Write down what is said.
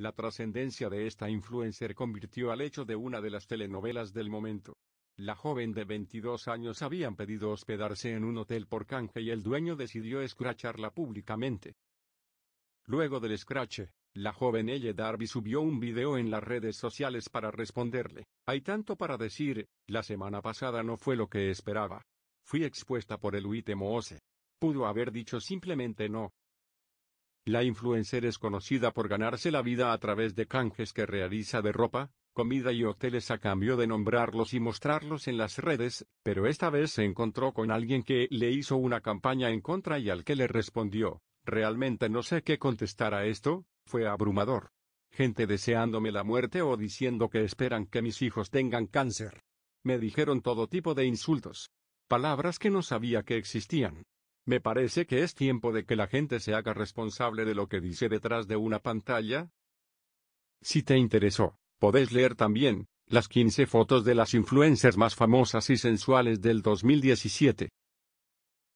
La trascendencia de esta influencer convirtió al hecho de una de las telenovelas del momento. La joven de 22 años habían pedido hospedarse en un hotel por canje y el dueño decidió escracharla públicamente. Luego del escrache, la joven Elle Darby subió un video en las redes sociales para responderle. Hay tanto para decir, la semana pasada no fue lo que esperaba. Fui expuesta por el Uite Moose. Pudo haber dicho simplemente no, la influencer es conocida por ganarse la vida a través de canjes que realiza de ropa, comida y hoteles a cambio de nombrarlos y mostrarlos en las redes, pero esta vez se encontró con alguien que le hizo una campaña en contra y al que le respondió, realmente no sé qué contestar a esto, fue abrumador. Gente deseándome la muerte o diciendo que esperan que mis hijos tengan cáncer. Me dijeron todo tipo de insultos. Palabras que no sabía que existían. Me parece que es tiempo de que la gente se haga responsable de lo que dice detrás de una pantalla. Si te interesó, podés leer también, las 15 fotos de las influencers más famosas y sensuales del 2017.